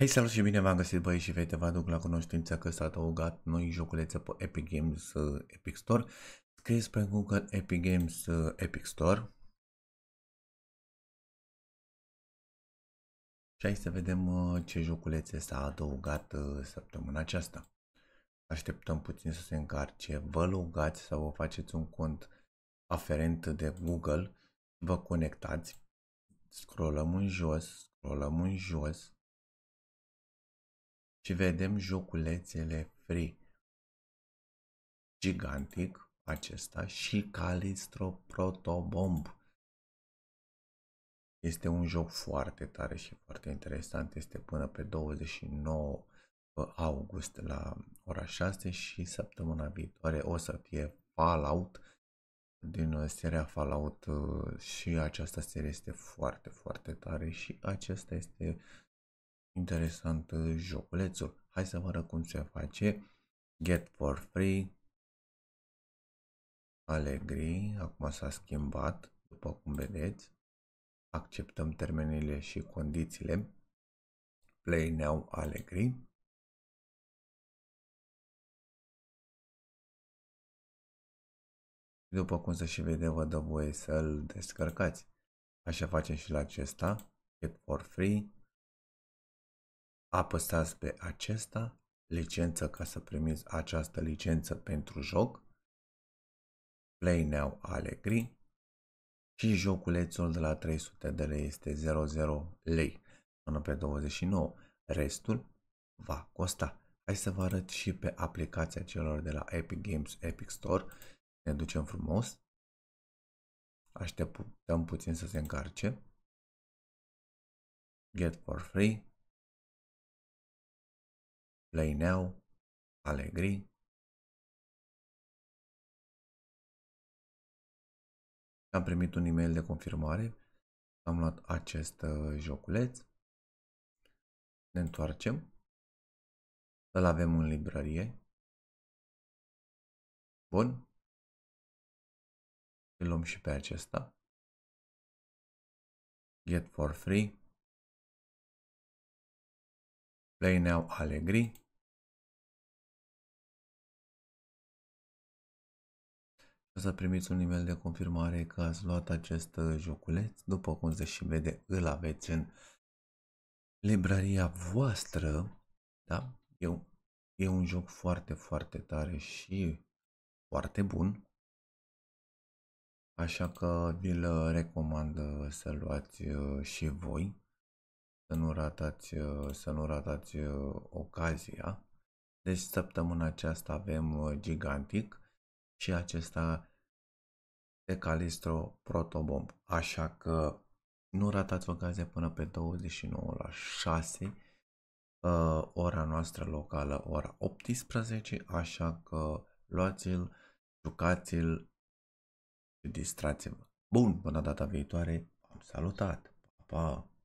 Hei, salut și bine v-am găsit băieți și fete, vă aduc la cunoștință că s-a adăugat noi joculețe pe Epic Games uh, Epic Store. Scrieți pe Google Epic Games uh, Epic Store. Și hai să vedem uh, ce joculețe s-a adăugat săptămâna aceasta. Așteptăm puțin să se încarce, vă logați sau vă faceți un cont aferent de Google, vă conectați, scrollăm în jos, scrollăm în jos, și vedem joculețele Free. Gigantic acesta și Calistro Protobomb. Este un joc foarte tare și foarte interesant. Este până pe 29 august la ora 6 și săptămâna viitoare o să fie Fallout din uh, seria Fallout uh, și această serie este foarte, foarte tare și acesta este interesant joculețul. Hai să vă arăt cum se face. Get for free. Alegri. Acum s-a schimbat, după cum vedeți. Acceptăm termenile și condițiile. Play now Alegri. După cum se și vede, vă dă voie să-l descărcați. Așa facem și la acesta. Get for free apăsați pe acesta, licență ca să primiți această licență pentru joc, Play Now Allegri și joculețul de la 300 de lei este 00 lei până pe 29. Restul va costa. Hai să vă arăt și pe aplicația celor de la Epic Games Epic Store. Ne ducem frumos. Așteptăm puțin să se încarce. Get for free. Leineu, Alegri. Am primit un e-mail de confirmare. Am luat acest uh, joculeț. Ne întoarcem. Îl avem în librărie. Bun. Îl luăm și pe acesta. Get for free. Play now Alegri, O să primiți un nivel de confirmare că ați luat acest uh, joculeț. După cum se și vede, îl aveți în libraria voastră. Da? E, e un joc foarte, foarte tare și foarte bun. Așa că vi-l uh, recomand uh, să luați și voi, să nu ratați, să nu ratați ocazia. Deci săptămâna aceasta avem Gigantic și acesta de Calistro Protobomb. Așa că nu ratați ocazia până pe 29 la 6, uh, ora noastră locală, ora 18, așa că luați-l, jucați-l și distrați-vă. Bun, până data viitoare, am salutat! Pa, pa!